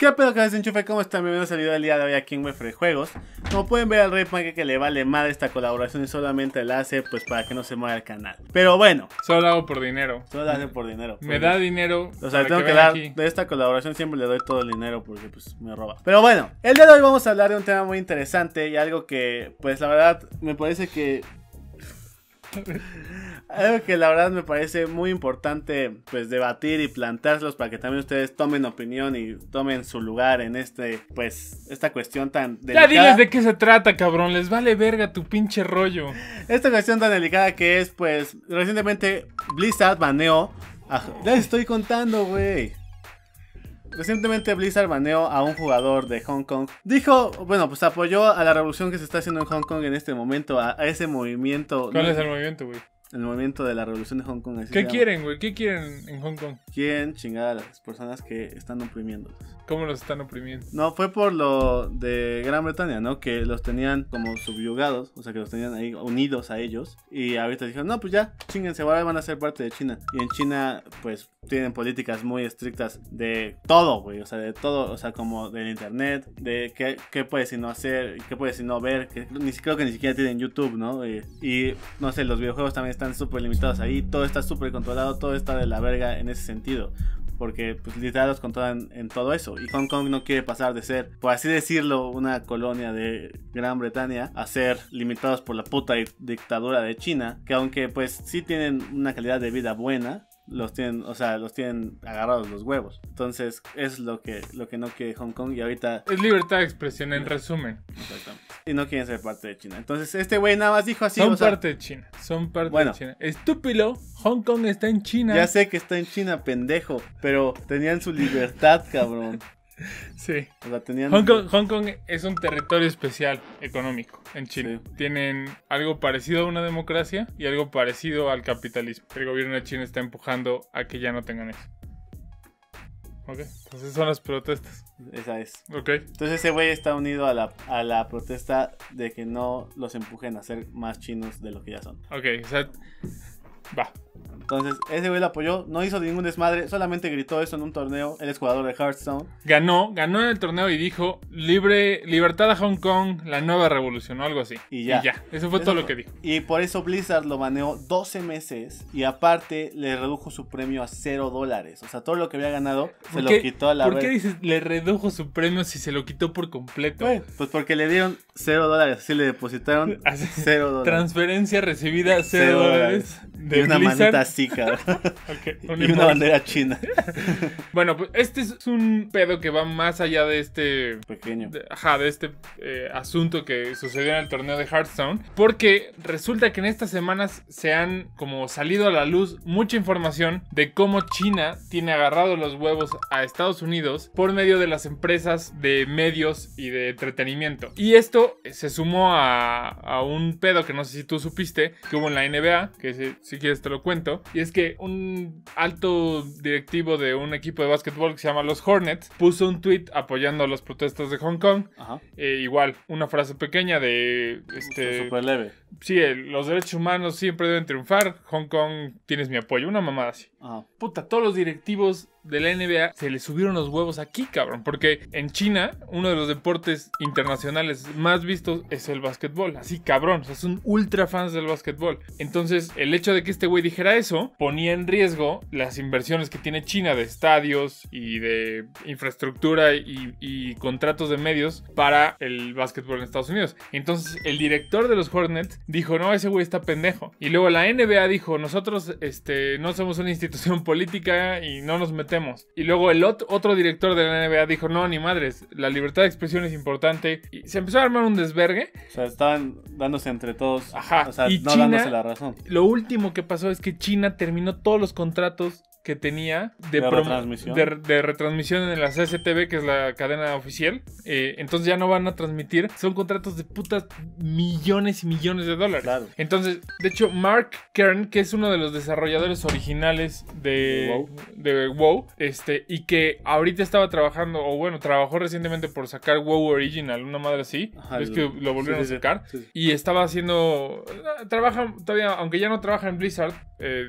¿Qué pedo que enchufe? ¿Cómo están? Bienvenidos al video del día de hoy aquí en Wefre Juegos. Como pueden ver al Rey Panque que le vale madre esta colaboración y solamente la hace pues para que no se muera el canal. Pero bueno. Solo hago por dinero. Solo la hace por dinero. Me da pues. dinero. O sea, tengo que, dar de esta colaboración siempre le doy todo el dinero porque pues me roba. Pero bueno, el día de hoy vamos a hablar de un tema muy interesante y algo que pues la verdad me parece que Algo que la verdad me parece muy importante pues debatir y plantárselos para que también ustedes tomen opinión y tomen su lugar en este pues esta cuestión tan delicada. Ya diles de qué se trata, cabrón, les vale verga tu pinche rollo. Esta cuestión tan delicada que es pues recientemente Blizzard baneó Ya les estoy contando, güey. Recientemente Blizzard baneó a un jugador de Hong Kong. Dijo, bueno, pues apoyó a la revolución que se está haciendo en Hong Kong en este momento, a, ese movimiento. ¿Cuál es el movimiento, güey? El movimiento de la revolución de Hong Kong. ¿Qué quieren, güey? ¿Qué quieren en Hong Kong? Quieren chingar a las personas que están oprimiendo. ¿Cómo los están oprimiendo? No, fue por lo de Gran Bretaña, ¿no? Que los tenían como subyugados, o sea, que los tenían ahí unidos a ellos. Y ahorita dijeron, no, pues ya, chinguense, ahora van a ser parte de China. Y en China, pues, tienen políticas muy estrictas de todo, güey. O sea, de todo, o sea, como del internet, de qué, qué puedes y no hacer, qué puedes y no ver. Que ni, creo que ni siquiera tienen YouTube, ¿no? Y, eh, y no sé, los videojuegos también están súper limitados ahí. Todo está súper controlado, todo está de la verga en ese sentido porque pues literal los controlan en todo eso. Y Hong Kong no quiere pasar de ser, por así decirlo, una colonia de Gran Bretaña a ser limitados por la puta dictadura de China, que aunque pues sí tienen una calidad de vida buena, los tienen, o sea, los tienen agarrados los huevos. Entonces, es lo que, lo que no quiere Hong Kong y ahorita... Es libertad de expresión en resumen. Y no quieren ser parte de China. Entonces, este güey nada más dijo así. Son parte de China, son parte de China. Estúpido, Hong Kong está en China. Ya sé que está en China, pendejo, pero tenían su libertad, cabrón. Sí. Hong, Kong, es un territorio especial económico en China. Tienen algo parecido a una democracia y algo parecido al capitalismo. El gobierno de China está empujando a que ya no tengan eso. Ok, entonces son las protestas. Esa es. Ok. Entonces ese güey está unido a la, a la protesta de que no los empujen a ser más chinos de lo que ya son. Ok, o sea, va. Entonces, ese güey lo apoyó, no hizo ningún desmadre, solamente gritó eso en un torneo. Él es jugador de Hearthstone. Ganó, ganó en el torneo y dijo: Libre, libertad a Hong Kong, la nueva revolución, o algo así. Y ya. Eso fue todo lo que dijo. Y por eso Blizzard lo baneó 12 meses y aparte le redujo su premio a 0 dólares. O sea, todo lo que había ganado se lo quitó a la ¿Por qué dices le redujo su premio si se lo quitó por completo? pues porque le dieron 0 dólares, así le depositaron 0 dólares. Transferencia recibida 0 dólares de, Blizzard fantástica y una bandera china. bueno, pues este es un pedo que va más allá de este... Pequeño. ajá, de este eh, asunto que sucedió en el torneo de Hearthstone. Porque resulta que en estas semanas se han como salido a la luz mucha información de cómo China tiene agarrado los huevos a Estados Unidos por medio de las empresas de medios y de entretenimiento. Y esto se sumó a, un pedo que no sé si tú supiste que hubo en la NBA, que si, si quieres te lo cuento y es que un alto directivo de un equipo de básquetbol que se llama los Hornets puso un tweet apoyando las protestas de Hong Kong. Eh, igual, una frase pequeña de. Este, leve sí, los derechos humanos siempre deben triunfar. Hong Kong, tienes mi apoyo. Una mamada así. Ah, Puta, todos los directivos de la NBA se les subieron los huevos aquí, cabrón. Porque en China, uno de los deportes internacionales más vistos es el básquetbol. Así, cabrón. O sea, son ultra fans del básquetbol. Entonces, el hecho de que este güey dijera eso ponía en riesgo las inversiones que tiene China de estadios y de infraestructura y, y contratos de medios para el básquetbol en Estados Unidos. Entonces, el director de los Hornets dijo, no, ese güey está pendejo. Y luego la NBA dijo, nosotros este, no somos una institución política y no nos metemos. Y luego el otro director de la NBA dijo, no, ni madres, la libertad de expresión es importante. Y se empezó a armar un desvergue. O sea, estaban dándose entre todos. Ajá. O sea, no dándose la razón. Lo último que pasó es que China terminó todos los contratos que tenía de, ¿De, retransmisión? de, retransmisión? en la CCTV, que es la cadena oficial. Eh, entonces ya no van a transmitir. Son contratos de putas millones y millones de dólares. Entonces, de hecho, Mark Kern, que es uno de los desarrolladores originales de WoW, de WoW este, y que ahorita estaba trabajando, o bueno, trabajó recientemente por sacar WoW Original, una madre así. es que lo volvieron a sacar. y estaba haciendo. Ah, trabaja todavía, aunque ya no trabaja en Blizzard, eh,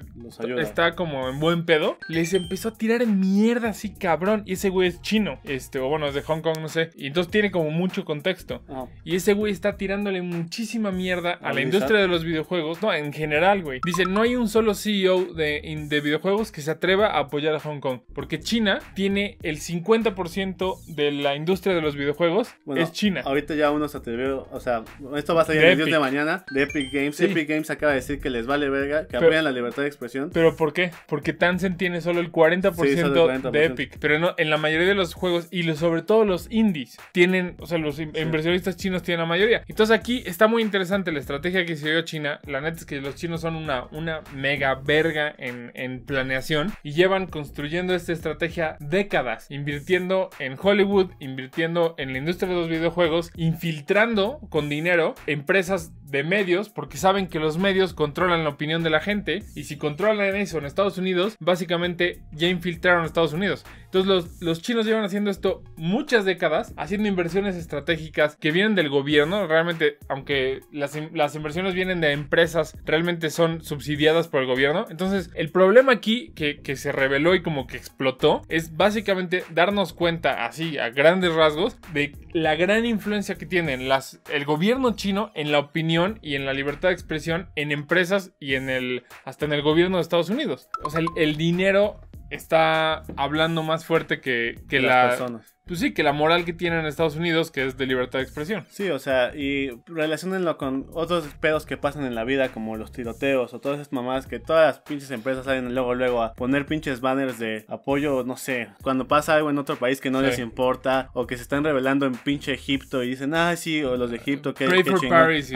está como en buen pedo les empezó a tirar mierda así cabrón. Y ese güey es chino, este, o bueno, es de Hong Kong, no sé. Y entonces tiene como mucho contexto. Ah. Y ese güey está tirándole muchísima mierda a la industria de los videojuegos, no, en general, güey. Dice, no hay un solo CEO de, videojuegos que se atreva a apoyar a Hong Kong, porque China tiene el 50% de la industria de los videojuegos, es China. Ahorita ya uno se atrevió, o sea, esto va a salir de el de mañana, de Epic Games. Epic Games acaba de decir que les vale verga, que la libertad de expresión. ¿Pero por qué? Porque tan tiene solo el 40%, de Epic, pero no, en la mayoría de los juegos y sobre todo los indies tienen, o sea, los inversionistas chinos tienen la mayoría. Entonces aquí está muy interesante la estrategia que se dio China. La neta es que los chinos son una, una mega verga en, en planeación y llevan construyendo esta estrategia décadas, invirtiendo en Hollywood, invirtiendo en la industria de los videojuegos, infiltrando con dinero empresas de medios, porque saben que los medios controlan la opinión de la gente, y si controlan eso en Estados Unidos, básicamente ya infiltraron Estados Unidos. Entonces los, los chinos llevan haciendo esto muchas décadas, haciendo inversiones estratégicas que vienen del gobierno, realmente, aunque las, inversiones vienen de empresas, realmente son subsidiadas por el gobierno. Entonces el problema aquí que, que se reveló y como que explotó es básicamente darnos cuenta así a grandes rasgos de la gran influencia que tienen las, el gobierno chino en la opinión y en la libertad de expresión en empresas y en el hasta en el gobierno de Estados Unidos. O sea, el, dinero está hablando más fuerte que, la, las personas pues sí, que la moral que tienen en Estados Unidos, que es de libertad de expresión. Sí, o sea, y relacionenlo con otros pedos que pasan en la vida, como los tiroteos o todas esas mamadas que todas las pinches empresas salen luego, luego a poner pinches banners de apoyo, no sé, cuando pasa algo en otro país que no les importa, o que se están revelando en pinche Egipto y dicen, ah, sí, o los de Egipto, que Pray for Paris y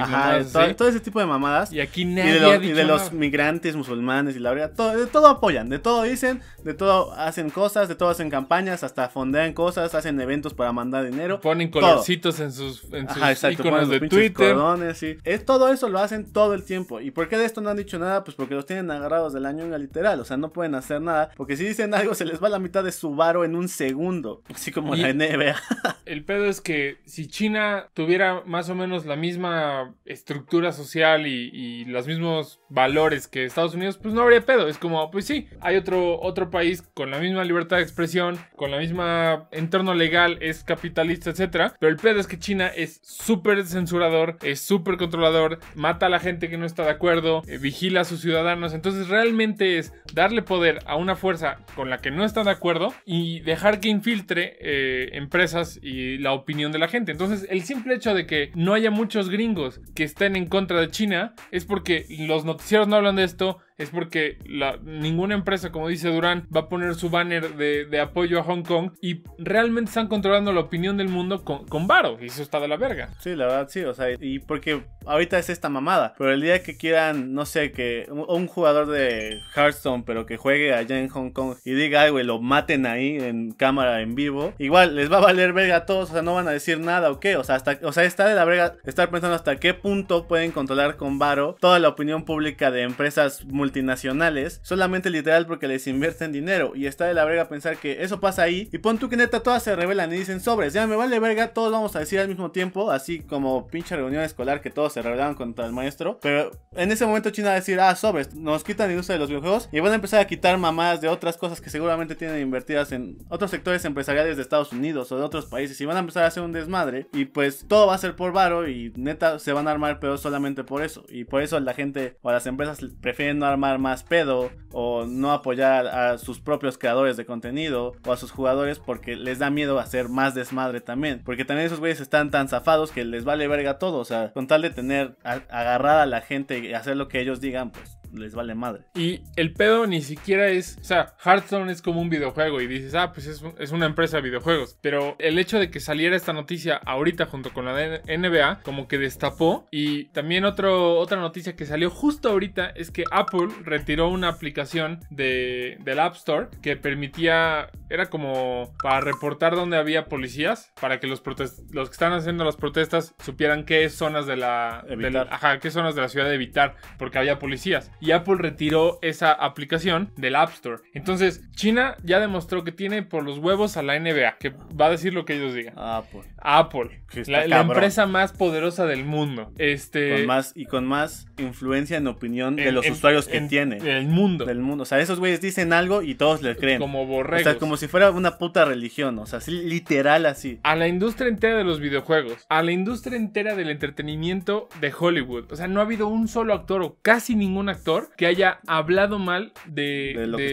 todo, ese tipo de mamadas. Y aquí nadie. Y de, los, migrantes musulmanes y la verdad, de todo apoyan, de todo dicen, de todo hacen cosas, de todo hacen campañas, hasta fondean cosas, hacen en eventos para mandar dinero. Ponen colorcitos en sus, en de Twitter. Cordones, sí. es, todo eso lo hacen todo el tiempo. ¿Y por qué de esto no han dicho nada? Pues porque los tienen agarrados en la literal. O sea, no pueden hacer nada. Porque si dicen algo, se les va la mitad de su varo en un segundo. Así como la NBA. el pedo es que si China tuviera más o menos la misma estructura social y, y los mismos valores que Estados Unidos, pues no habría pedo. Es como, pues sí, hay otro, otro país con la misma libertad de expresión, con la misma entorno legal, es capitalista, etcétera. Pero el pedo es que China es súper censurador, es súper controlador, mata a la gente que no está de acuerdo, eh, vigila a sus ciudadanos. Entonces realmente es darle poder a una fuerza con la que no está de acuerdo y dejar que infiltre eh, empresas y la opinión de la gente. Entonces el simple hecho de que no haya muchos gringos que estén en contra de China es porque los noticieros no hablan de esto, es porque la, ninguna empresa, como dice Durán, va a poner su banner de, apoyo a Hong Kong y realmente están controlando la opinión del mundo con, con Y eso está de la verga. Sí, la verdad, sí. O sea, y porque ahorita es esta mamada. Pero el día que quieran, no sé, que un, jugador de Hearthstone, pero que juegue allá en Hong Kong y diga algo lo maten ahí en cámara, en vivo, igual les va a valer verga a todos. O sea, no van a decir nada o qué. O sea, hasta, o sea está de la verga estar pensando hasta qué punto pueden controlar con varo toda la opinión pública de empresas multinacionales solamente literal porque les invierten dinero y está de la verga pensar que eso pasa ahí y pon tú que neta todas se revelan y dicen sobres, ya me vale verga, todos vamos a decir al mismo tiempo, así como pinche reunión escolar que todos se revelaron contra el maestro, pero en ese momento China va a decir, ah, sobres, nos quitan la industria de los videojuegos y van a empezar a quitar mamadas de otras cosas que seguramente tienen invertidas en otros sectores empresariales de Estados Unidos o de otros países y van a empezar a hacer un desmadre y pues todo va a ser por varo y neta se van a armar pero solamente por eso y por eso la gente o las empresas prefieren no armar armar más pedo o no apoyar a, sus propios creadores de contenido o a sus jugadores porque les da miedo hacer más desmadre también. Porque también esos güeyes están tan zafados que les vale verga todo. O sea, con tal de tener agarrada a la gente y hacer lo que ellos digan, pues les vale madre. Y el pedo ni siquiera es, o sea, Hearthstone es como un videojuego y dices, ah, pues es, una empresa de videojuegos. Pero el hecho de que saliera esta noticia ahorita junto con la NBA, como que destapó. Y también otro, otra noticia que salió justo ahorita es que Apple retiró una aplicación del App Store que permitía, era como para reportar dónde había policías, para que los, los que están haciendo las protestas supieran qué zonas de la, qué zonas de la ciudad evitar, porque había policías y Apple retiró esa aplicación del App Store. Entonces, China ya demostró que tiene por los huevos a la NBA, que va a decir lo que ellos digan. Apple. Apple. La, empresa más poderosa del mundo. Este, más, y con más influencia en opinión de los usuarios que tiene. Del mundo. Del mundo. O sea, esos güeyes dicen algo y todos les creen. Como borregos. O sea, como si fuera una puta religión. O sea, literal así. A la industria entera de los videojuegos. A la industria entera del entretenimiento de Hollywood. O sea, no ha habido un solo actor o casi ningún actor que haya hablado mal de, lo, que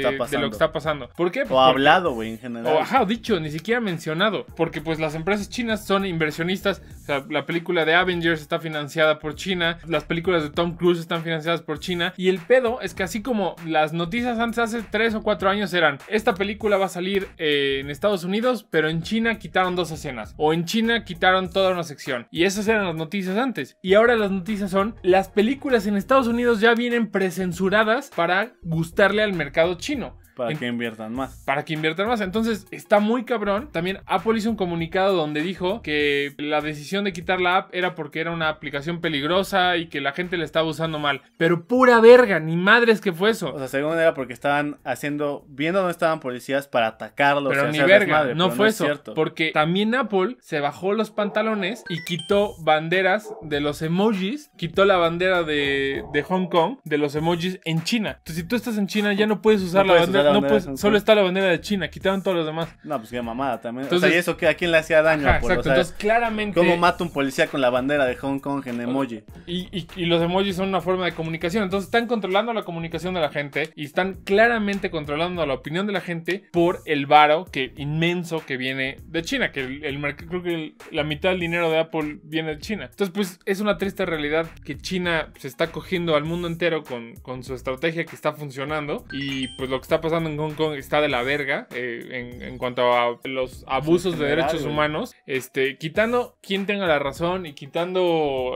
está pasando. ¿Por qué? o hablado, güey, en general. O ajá, dicho, ni siquiera mencionado. Porque pues las empresas chinas son inversionistas. O sea, la película de Avengers está financiada por China. Las películas de Tom Cruise están financiadas por China. Y el pedo es que así como las noticias antes hace tres o cuatro años eran, esta película va a salir eh, en Estados Unidos, pero en China quitaron dos escenas. O en China quitaron toda una sección. Y esas eran las noticias antes. Y ahora las noticias son, las películas en Estados Unidos ya vienen censuradas para gustarle al mercado chino. Para que inviertan más. Para que inviertan más. Entonces, está muy cabrón. También Apple hizo un comunicado donde dijo que la decisión de quitar la app era porque era una aplicación peligrosa y que la gente la estaba usando mal. Pero pura verga, ni madres que fue eso. O sea, según era porque estaban haciendo, viendo dónde estaban policías para atacarlos. Pero ni verga, no fue eso. porque también Apple se bajó los pantalones y quitó banderas de los emojis, quitó la bandera de, Hong Kong de los emojis en China. Entonces, si tú estás en China, ya no puedes usar la bandera no, pues solo está la bandera de China, quitaron todos los demás. No, pues qué mamada también. Entonces, o sea, ¿y eso qué? ¿A quién le hacía daño? Pues? exacto, entonces claramente... ¿Cómo mata un policía con la bandera de Hong Kong en emoji? Y, y, los emojis son una forma de comunicación, entonces están controlando la comunicación de la gente y están claramente controlando la opinión de la gente por el varo que inmenso que viene de China, que el, el creo que la mitad del dinero de Apple viene de China. Entonces, pues es una triste realidad que China se está cogiendo al mundo entero con, con su estrategia que está funcionando y pues lo que está pasando en Hong Kong está de la verga eh, en, cuanto a los abusos de derechos humanos. Este, quitando quien tenga la razón y quitando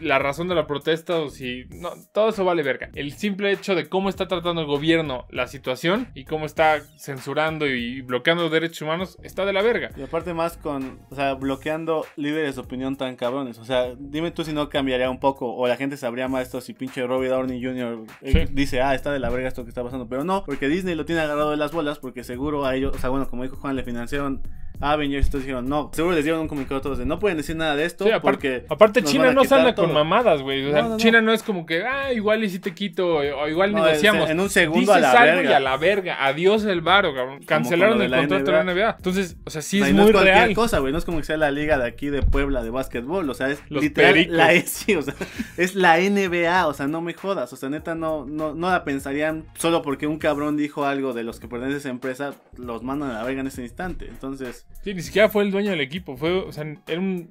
la razón de la protesta o si... No, todo eso vale verga. El simple hecho de cómo está tratando el gobierno la situación y cómo está censurando y bloqueando los derechos humanos está de la verga. Y aparte más con, o sea, bloqueando líderes de opinión tan cabrones. O sea, dime tú si no cambiaría un poco o la gente sabría más esto si pinche Robbie Downey Jr. Eh, dice, ah, está de la verga esto que está pasando. Pero no, porque Disney lo tiene agarrado de las bolas porque seguro a ellos, o sea, bueno, como dijo Juan, le financiaron a y entonces dijeron, no, seguro les dieron un comunicado a todos de no pueden decir nada de esto porque... Aparte China no sale con mamadas, güey. O sea, China no. es como que, ah, igual y si te quito, o igual este, decíamos En un segundo a la algo verga. Y a la verga, adiós el varo, cabrón. Cancelaron el contrato de la NBA. Entonces, o sea, sí es muy real. cosa, güey, no es como que sea la liga de aquí de Puebla de básquetbol, o sea, es literal la ESI, o sea, es la NBA, o sea, no me jodas, o sea, neta no, no la pensarían solo porque un cabrón dijo algo de los que pertenecen a esa empresa, los mandan a la verga en ese instante. Entonces. Sí, ni siquiera fue el dueño del equipo, fue, o sea, era un,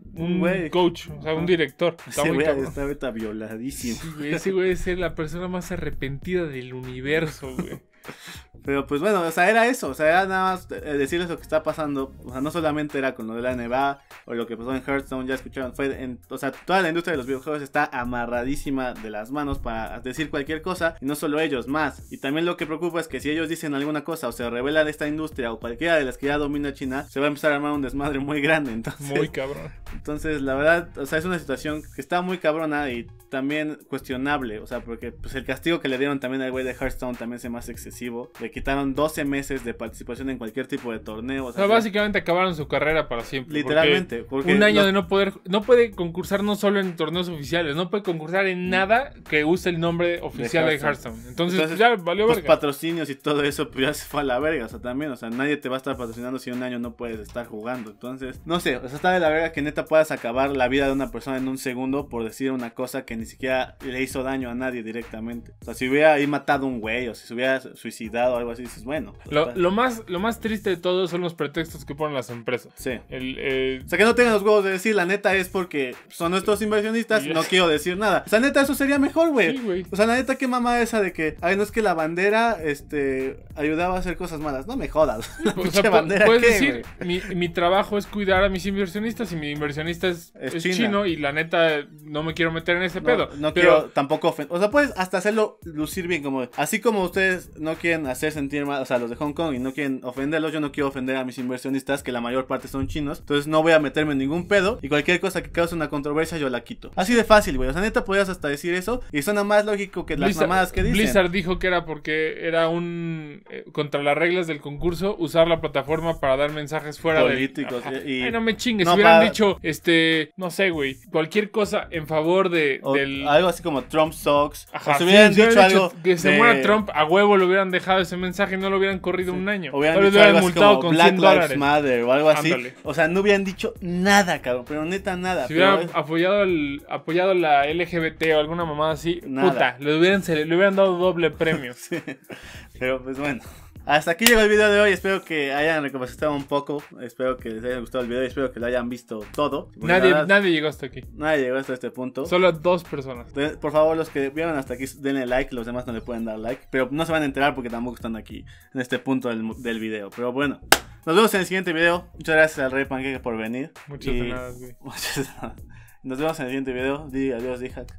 coach, o sea, un ah. director. Está ese güey está violadísimo. ese güey es la persona más arrepentida del universo, güey. Pero pues bueno, o sea, era eso, o sea, era nada más eh, decirles lo que está pasando, o sea, no solamente era con lo de la nevada o lo que pasó en Hearthstone, ya escucharon, fue en, o sea, toda la industria de los videojuegos está amarradísima de las manos para decir cualquier cosa, y no solo ellos, más. Y también lo que preocupa es que si ellos dicen alguna cosa o se revela de esta industria o cualquiera de las que ya domina China, se va a empezar a armar un desmadre muy grande, entonces. Muy cabrón. Entonces, la verdad, o sea, es una situación que está muy cabrona y también cuestionable, o sea, porque pues el castigo que le dieron también al güey de Hearthstone también se más excesivo, de quitaron 12 meses de participación en cualquier tipo de torneo. O sea, básicamente acabaron su carrera para siempre. Literalmente. un año de no poder. No puede concursar no solo en torneos oficiales, no puede concursar en mm. nada que use el nombre oficial de Hearthstone. Entonces, ya valió pues, verga. Los patrocinios y todo eso, pues ya se fue a la verga. O sea, también, o sea, nadie te va a estar patrocinando si un año no puedes estar jugando. Entonces, no sé, o sea, está de la verga que neta puedas acabar la vida de una persona en un segundo por decir una cosa que ni siquiera le hizo daño a nadie directamente. O sea, si hubiera ahí matado un güey o si se hubiera suicidado así, dices, bueno. Pues, lo, más, lo más triste de todo son los pretextos que ponen las empresas. Sí. El, eh, O sea, que no tengan los huevos de decir, la neta es porque son nuestros inversionistas, no quiero decir nada. O sea, neta, eso sería mejor, güey. Sí, o sea, la neta, qué mamá esa de que, ay, no es que la bandera este, ayudaba a hacer cosas malas. No me jodas. Pues, o sea, bandera, puedes decir, mi, trabajo es cuidar a mis inversionistas y mi inversionista es, chino y la neta no me quiero meter en ese pedo. No pero... quiero tampoco ofender. O sea, puedes hasta hacerlo lucir bien, como así como ustedes no quieren hacer sentir mal, o sea, los de Hong Kong y no quieren ofenderlos, yo no quiero ofender a mis inversionistas, que la mayor parte son chinos, entonces no voy a meterme en ningún pedo y cualquier cosa que cause una controversia yo la quito. Así de fácil, güey, o sea, neta podrías hasta decir eso y suena más lógico que las mamadas que dicen. Blizzard dijo que era porque era un, eh, contra las reglas del concurso, usar la plataforma para dar mensajes fuera Políticos de... Y, Ay, no me chingues, Si hubieran dicho, este, no sé, güey, cualquier cosa en favor de... Algo así como Trump sucks. Ajá, o se hubieran dicho, algo... Que se muera Trump, a huevo lo hubieran dejado ese mensaje no lo hubieran corrido un año. Hubieran hubieran multado con Black Lives o algo así. O sea, no hubieran dicho nada, cabrón, pero neta nada. Si hubieran apoyado, el, apoyado la LGBT o alguna mamada así, puta, le hubieran, le hubieran dado doble premio. Pero pues bueno. Hasta aquí llegó el video de hoy. Espero que hayan recapacitado un poco. Espero que les haya gustado el video. y Espero que lo hayan visto todo. Nadie, llegó hasta aquí. Nadie llegó hasta este punto. Solo dos personas. por favor, los que vieron hasta aquí, denle like. Los demás no le pueden dar like. Pero no se van a enterar porque tampoco están aquí en este punto del, video. Pero bueno. Nos vemos en el siguiente video. Muchas gracias al Rey Panqueque por venir. Muchas gracias, güey. Muchas gracias. Nos vemos en el siguiente video. adiós, Dijak.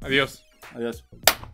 Adiós. Adiós.